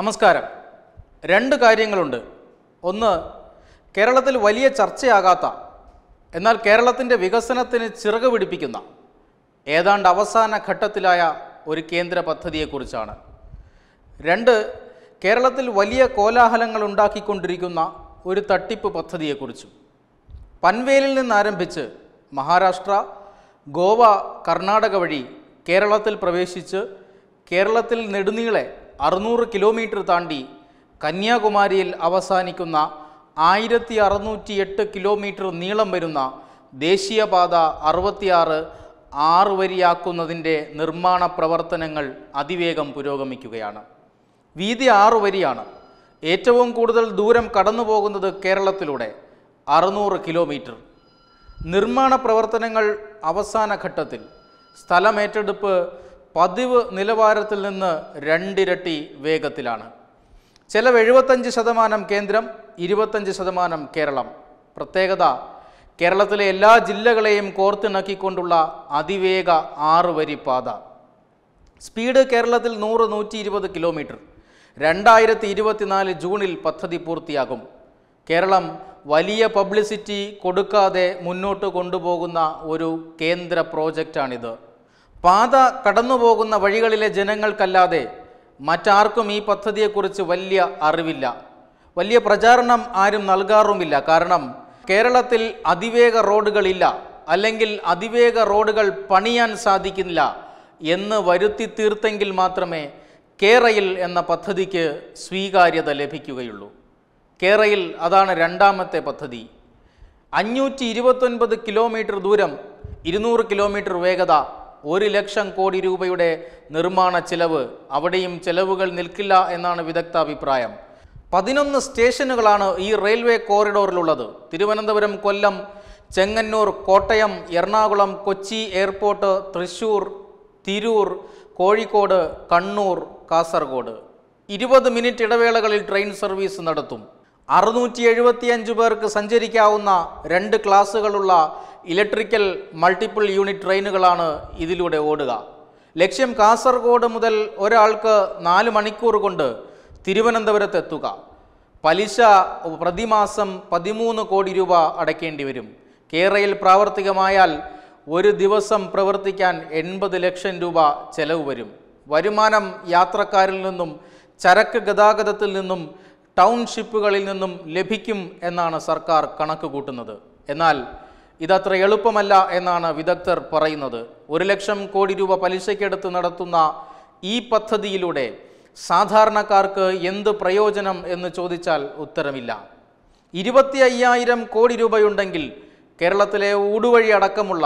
നമസ്കാരം രണ്ട് കാര്യങ്ങളുണ്ട് ഒന്ന് കേരളത്തിൽ വലിയ ചർച്ചയാകാത്ത എന്നാൽ കേരളത്തിൻ്റെ വികസനത്തിന് ചിറക് പിടിപ്പിക്കുന്ന ഏതാണ്ട് അവസാന ഘട്ടത്തിലായ ഒരു കേന്ദ്ര പദ്ധതിയെക്കുറിച്ചാണ് രണ്ട് കേരളത്തിൽ വലിയ കോലാഹലങ്ങൾ ഉണ്ടാക്കിക്കൊണ്ടിരിക്കുന്ന ഒരു തട്ടിപ്പ് പദ്ധതിയെക്കുറിച്ചും പൻവേലിൽ നിന്നാരംഭിച്ച് മഹാരാഷ്ട്ര ഗോവ കർണാടക വഴി കേരളത്തിൽ പ്രവേശിച്ച് കേരളത്തിൽ നെടുനീളെ അറുന്നൂറ് കിലോമീറ്റർ താണ്ടി കന്യാകുമാരിയിൽ അവസാനിക്കുന്ന ആയിരത്തി അറുന്നൂറ്റി എട്ട് കിലോമീറ്റർ നീളം വരുന്ന ദേശീയപാത അറുപത്തിയാറ് ആറ് വരിയാക്കുന്നതിൻ്റെ നിർമ്മാണ പ്രവർത്തനങ്ങൾ അതിവേഗം പുരോഗമിക്കുകയാണ് വീതി ആറ് വരിയാണ് ഏറ്റവും കൂടുതൽ ദൂരം കടന്നു പോകുന്നത് കേരളത്തിലൂടെ അറുന്നൂറ് കിലോമീറ്റർ നിർമ്മാണ പ്രവർത്തനങ്ങൾ അവസാന ഘട്ടത്തിൽ സ്ഥലമേറ്റെടുപ്പ് പതിവ് നിലവാരത്തിൽ നിന്ന് രണ്ടിരട്ടി വേഗത്തിലാണ് ചെലവ് എഴുപത്തഞ്ച് ശതമാനം കേന്ദ്രം ഇരുപത്തഞ്ച് ശതമാനം കേരളം പ്രത്യേകത കേരളത്തിലെ എല്ലാ ജില്ലകളെയും കോർത്തിണക്കിക്കൊണ്ടുള്ള അതിവേഗ ആറ് വരി പാത സ്പീഡ് കേരളത്തിൽ നൂറ് നൂറ്റി ഇരുപത് കിലോമീറ്റർ രണ്ടായിരത്തി ഇരുപത്തിനാല് ജൂണിൽ പദ്ധതി പൂർത്തിയാകും കേരളം വലിയ പബ്ലിസിറ്റി കൊടുക്കാതെ മുന്നോട്ട് കൊണ്ടുപോകുന്ന ഒരു കേന്ദ്ര പ്രോജക്റ്റാണിത് പാത കടന്നുപോകുന്ന വഴികളിലെ ജനങ്ങൾക്കല്ലാതെ മറ്റാർക്കും ഈ പദ്ധതിയെക്കുറിച്ച് വലിയ അറിവില്ല വലിയ പ്രചാരണം ആരും നൽകാറുമില്ല കാരണം കേരളത്തിൽ അതിവേഗ റോഡുകളില്ല അല്ലെങ്കിൽ അതിവേഗ റോഡുകൾ പണിയാൻ സാധിക്കുന്നില്ല എന്ന് വരുത്തി തീർത്തെങ്കിൽ മാത്രമേ കേരയിൽ എന്ന പദ്ധതിക്ക് സ്വീകാര്യത ലഭിക്കുകയുള്ളൂ കേരയിൽ അതാണ് രണ്ടാമത്തെ പദ്ധതി അഞ്ഞൂറ്റി ഇരുപത്തൊൻപത് കിലോമീറ്റർ ദൂരം ഇരുന്നൂറ് കിലോമീറ്റർ വേഗത ഒരു ലക്ഷം കോടി രൂപയുടെ നിർമ്മാണ ചിലവ് അവിടെയും ചെലവുകൾ നിൽക്കില്ല എന്നാണ് വിദഗ്ധ അഭിപ്രായം പതിനൊന്ന് സ്റ്റേഷനുകളാണ് ഈ റെയിൽവേ കോറിഡോറിലുള്ളത് തിരുവനന്തപുരം കൊല്ലം ചെങ്ങന്നൂർ കോട്ടയം എറണാകുളം കൊച്ചി എയർപോർട്ട് തൃശൂർ തിരൂർ കോഴിക്കോട് കണ്ണൂർ കാസർഗോഡ് ഇരുപത് മിനിറ്റ് ഇടവേളകളിൽ ട്രെയിൻ സർവീസ് നടത്തും അറുന്നൂറ്റി എഴുപത്തിയഞ്ച് പേർക്ക് സഞ്ചരിക്കാവുന്ന രണ്ട് ക്ലാസ്സുകളുള്ള ഇലക്ട്രിക്കൽ മൾട്ടിപ്പിൾ യൂണിറ്റ് ട്രെയിനുകളാണ് ഇതിലൂടെ ഓടുക ലക്ഷ്യം കാസർഗോഡ് മുതൽ ഒരാൾക്ക് നാല് മണിക്കൂർ കൊണ്ട് തിരുവനന്തപുരത്ത് എത്തുക പലിശ പ്രതിമാസം പതിമൂന്ന് കോടി രൂപ അടയ്ക്കേണ്ടി വരും കേരയിൽ പ്രാവർത്തികമായാൽ ഒരു ദിവസം പ്രവർത്തിക്കാൻ എൺപത് ലക്ഷം രൂപ ചെലവ് വരും വരുമാനം യാത്രക്കാരിൽ നിന്നും ചരക്ക് ഗതാഗതത്തിൽ നിന്നും ടൗൺഷിപ്പുകളിൽ നിന്നും ലഭിക്കും എന്നാണ് സർക്കാർ കണക്ക് കൂട്ടുന്നത് എന്നാൽ ഇതത്ര എളുപ്പമല്ല എന്നാണ് വിദഗ്ധർ പറയുന്നത് ഒരു ലക്ഷം കോടി രൂപ പലിശയ്ക്കെടുത്ത് നടത്തുന്ന ഈ പദ്ധതിയിലൂടെ സാധാരണക്കാർക്ക് എന്ത് പ്രയോജനം എന്ന് ചോദിച്ചാൽ ഉത്തരമില്ല ഇരുപത്തി അയ്യായിരം കോടി രൂപയുണ്ടെങ്കിൽ കേരളത്തിലെ ഊടുവഴി അടക്കമുള്ള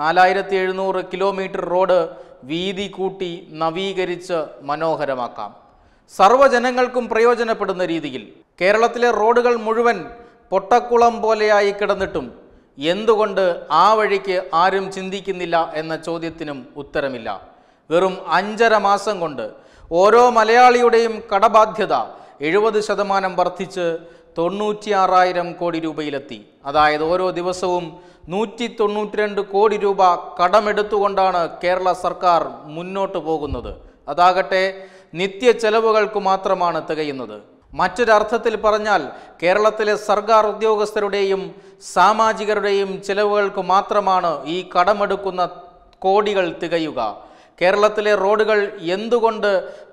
നാലായിരത്തി എഴുന്നൂറ് കിലോമീറ്റർ റോഡ് വീതി കൂട്ടി നവീകരിച്ച് മനോഹരമാക്കാം സർവ്വജനങ്ങൾക്കും പ്രയോജനപ്പെടുന്ന രീതിയിൽ കേരളത്തിലെ റോഡുകൾ മുഴുവൻ പൊട്ടക്കുളം പോലെയായി കിടന്നിട്ടും എന്തുകൊണ്ട് ആ വഴിക്ക് ആരും ചിന്തിക്കുന്നില്ല എന്ന ചോദ്യത്തിനും ഉത്തരമില്ല വെറും അഞ്ചര മാസം കൊണ്ട് ഓരോ മലയാളിയുടെയും കടബാധ്യത എഴുപത് ശതമാനം വർദ്ധിച്ച് തൊണ്ണൂറ്റിയാറായിരം കോടി രൂപയിലെത്തി അതായത് ഓരോ ദിവസവും നൂറ്റി തൊണ്ണൂറ്റിരണ്ട് കോടി രൂപ കടമെടുത്തുകൊണ്ടാണ് കേരള സർക്കാർ മുന്നോട്ട് പോകുന്നത് അതാകട്ടെ നിത്യ ചെലവുകൾക്ക് മാത്രമാണ് തികയുന്നത് മറ്റൊരർത്ഥത്തിൽ പറഞ്ഞാൽ കേരളത്തിലെ സർക്കാർ ഉദ്യോഗസ്ഥരുടെയും സാമാജികരുടെയും ചിലവുകൾക്ക് മാത്രമാണ് ഈ കടമെടുക്കുന്ന കോടികൾ തികയുക കേരളത്തിലെ റോഡുകൾ എന്തുകൊണ്ട്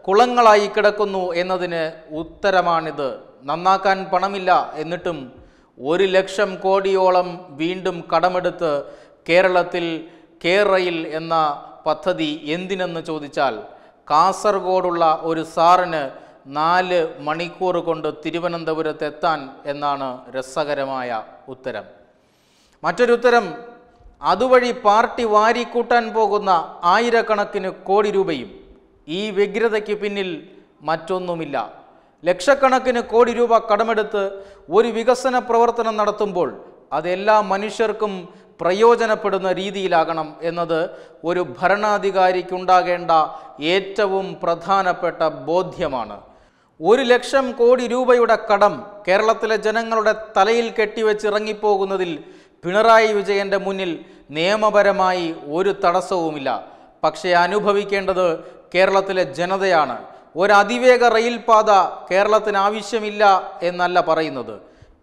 കുളങ്ങളായി കിടക്കുന്നു എന്നതിന് ഉത്തരമാണിത് നന്നാക്കാൻ പണമില്ല എന്നിട്ടും ഒരു ലക്ഷം കോടിയോളം വീണ്ടും കടമെടുത്ത് കേരളത്തിൽ കേരയിൽ എന്ന പദ്ധതി എന്തിനെന്ന് ചോദിച്ചാൽ കാസർഗോഡുള്ള ഒരു സാറിന് നാല് മണിക്കൂർ കൊണ്ട് തിരുവനന്തപുരത്തെത്താൻ എന്നാണ് രസകരമായ ഉത്തരം മറ്റൊരു ഉത്തരം അതുവഴി പാർട്ടി വാരിക്കൂട്ടാൻ പോകുന്ന ആയിരക്കണക്കിന് കോടി രൂപയും ഈ വ്യഗ്രതയ്ക്ക് പിന്നിൽ മറ്റൊന്നുമില്ല ലക്ഷക്കണക്കിന് കോടി രൂപ കടമെടുത്ത് ഒരു വികസന പ്രവർത്തനം നടത്തുമ്പോൾ അതെല്ലാ മനുഷ്യർക്കും പ്രയോജനപ്പെടുന്ന രീതിയിലാകണം എന്നത് ഒരു ഭരണാധികാരിക്കുണ്ടാകേണ്ട ഏറ്റവും പ്രധാനപ്പെട്ട ബോധ്യമാണ് ഒരു ലക്ഷം കോടി രൂപയുടെ കടം കേരളത്തിലെ ജനങ്ങളുടെ തലയിൽ കെട്ടിവെച്ച് ഇറങ്ങിപ്പോകുന്നതിൽ പിണറായി വിജയൻ്റെ മുന്നിൽ നിയമപരമായി ഒരു തടസ്സവുമില്ല പക്ഷേ അനുഭവിക്കേണ്ടത് കേരളത്തിലെ ജനതയാണ് ഒരു അതിവേഗ റെയിൽപാത കേരളത്തിന് ആവശ്യമില്ല എന്നല്ല പറയുന്നത്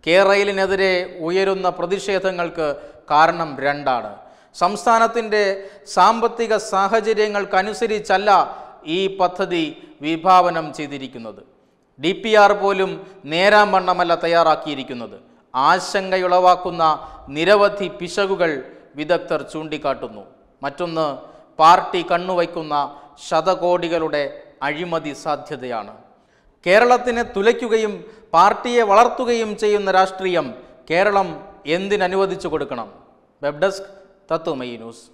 കെ റെയിലിനെതിരെ ഉയരുന്ന പ്രതിഷേധങ്ങൾക്ക് കാരണം രണ്ടാണ് സംസ്ഥാനത്തിൻ്റെ സാമ്പത്തിക സാഹചര്യങ്ങൾക്കനുസരിച്ചല്ല ഈ പദ്ധതി വിഭാവനം ചെയ്തിരിക്കുന്നത് ഡി പി ആർ പോലും നേരാം വണ്ണമല്ല തയ്യാറാക്കിയിരിക്കുന്നത് ആശങ്കയുളവാക്കുന്ന നിരവധി പിശകുകൾ വിദഗ്ധർ ചൂണ്ടിക്കാട്ടുന്നു മറ്റൊന്ന് പാർട്ടി കണ്ണുവയ്ക്കുന്ന ശതകോടികളുടെ അഴിമതി സാധ്യതയാണ് കേരളത്തിനെ തുലയ്ക്കുകയും പാർട്ടിയെ വളർത്തുകയും ചെയ്യുന്ന രാഷ്ട്രീയം കേരളം എന്തിനനുവദിച്ചു കൊടുക്കണം വെബ് ഡെസ്ക് തത്വമയി ന്യൂസ്